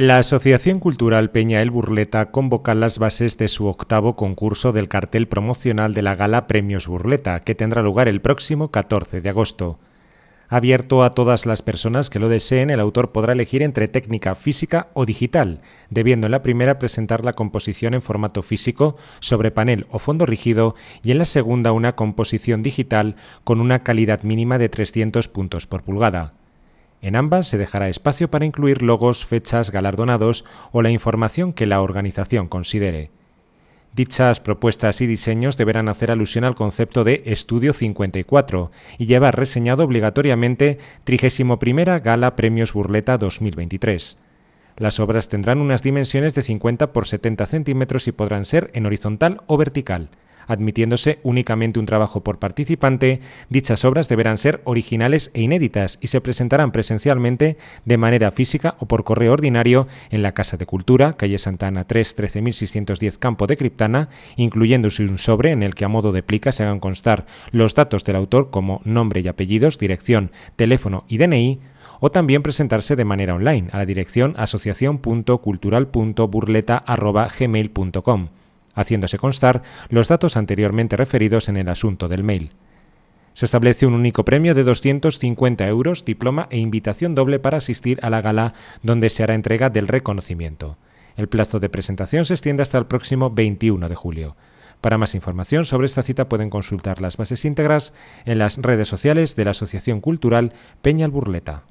La Asociación Cultural Peña El Burleta convoca las bases de su octavo concurso del cartel promocional de la gala Premios Burleta, que tendrá lugar el próximo 14 de agosto. Abierto a todas las personas que lo deseen, el autor podrá elegir entre técnica física o digital, debiendo en la primera presentar la composición en formato físico sobre panel o fondo rígido y en la segunda una composición digital con una calidad mínima de 300 puntos por pulgada. En ambas se dejará espacio para incluir logos, fechas, galardonados o la información que la organización considere. Dichas propuestas y diseños deberán hacer alusión al concepto de Estudio 54 y llevar reseñado obligatoriamente 31 Gala Premios Burleta 2023. Las obras tendrán unas dimensiones de 50 por 70 centímetros y podrán ser en horizontal o vertical. Admitiéndose únicamente un trabajo por participante, dichas obras deberán ser originales e inéditas y se presentarán presencialmente de manera física o por correo ordinario en la Casa de Cultura, calle Santana 3, 13610 Campo de Criptana, incluyéndose un sobre en el que a modo de plica se hagan constar los datos del autor como nombre y apellidos, dirección, teléfono y DNI, o también presentarse de manera online a la dirección asociación.cultural.burleta.gmail.com haciéndose constar los datos anteriormente referidos en el asunto del mail. Se establece un único premio de 250 euros, diploma e invitación doble para asistir a la gala donde se hará entrega del reconocimiento. El plazo de presentación se extiende hasta el próximo 21 de julio. Para más información sobre esta cita pueden consultar las bases íntegras en las redes sociales de la Asociación Cultural Peña Burleta.